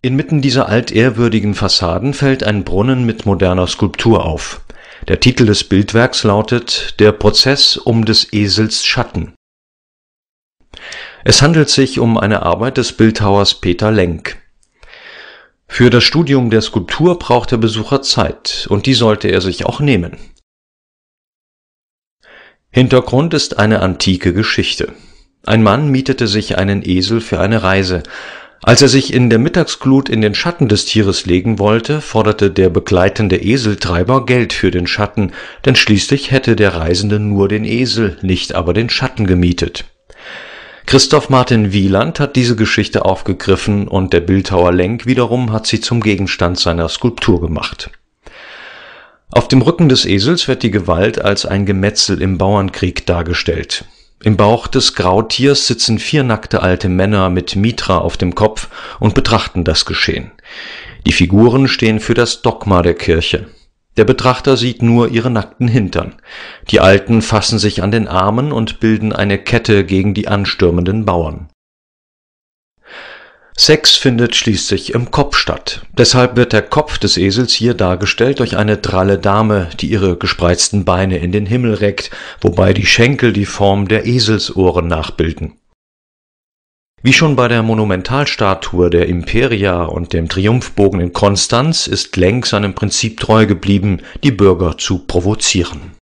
Inmitten dieser altehrwürdigen Fassaden fällt ein Brunnen mit moderner Skulptur auf. Der Titel des Bildwerks lautet Der Prozess um des Esels Schatten. Es handelt sich um eine Arbeit des Bildhauers Peter Lenk. Für das Studium der Skulptur braucht der Besucher Zeit, und die sollte er sich auch nehmen. Hintergrund ist eine antike Geschichte. Ein Mann mietete sich einen Esel für eine Reise, als er sich in der Mittagsglut in den Schatten des Tieres legen wollte, forderte der begleitende Eseltreiber Geld für den Schatten, denn schließlich hätte der Reisende nur den Esel, nicht aber den Schatten gemietet. Christoph Martin Wieland hat diese Geschichte aufgegriffen und der Bildhauer Lenk wiederum hat sie zum Gegenstand seiner Skulptur gemacht. Auf dem Rücken des Esels wird die Gewalt als ein Gemetzel im Bauernkrieg dargestellt. Im Bauch des Grautiers sitzen vier nackte alte Männer mit Mitra auf dem Kopf und betrachten das Geschehen. Die Figuren stehen für das Dogma der Kirche. Der Betrachter sieht nur ihre nackten Hintern. Die Alten fassen sich an den Armen und bilden eine Kette gegen die anstürmenden Bauern Sex findet schließlich im Kopf statt. Deshalb wird der Kopf des Esels hier dargestellt durch eine dralle Dame, die ihre gespreizten Beine in den Himmel reckt, wobei die Schenkel die Form der Eselsohren nachbilden. Wie schon bei der Monumentalstatue der Imperia und dem Triumphbogen in Konstanz ist Lenk seinem Prinzip treu geblieben, die Bürger zu provozieren.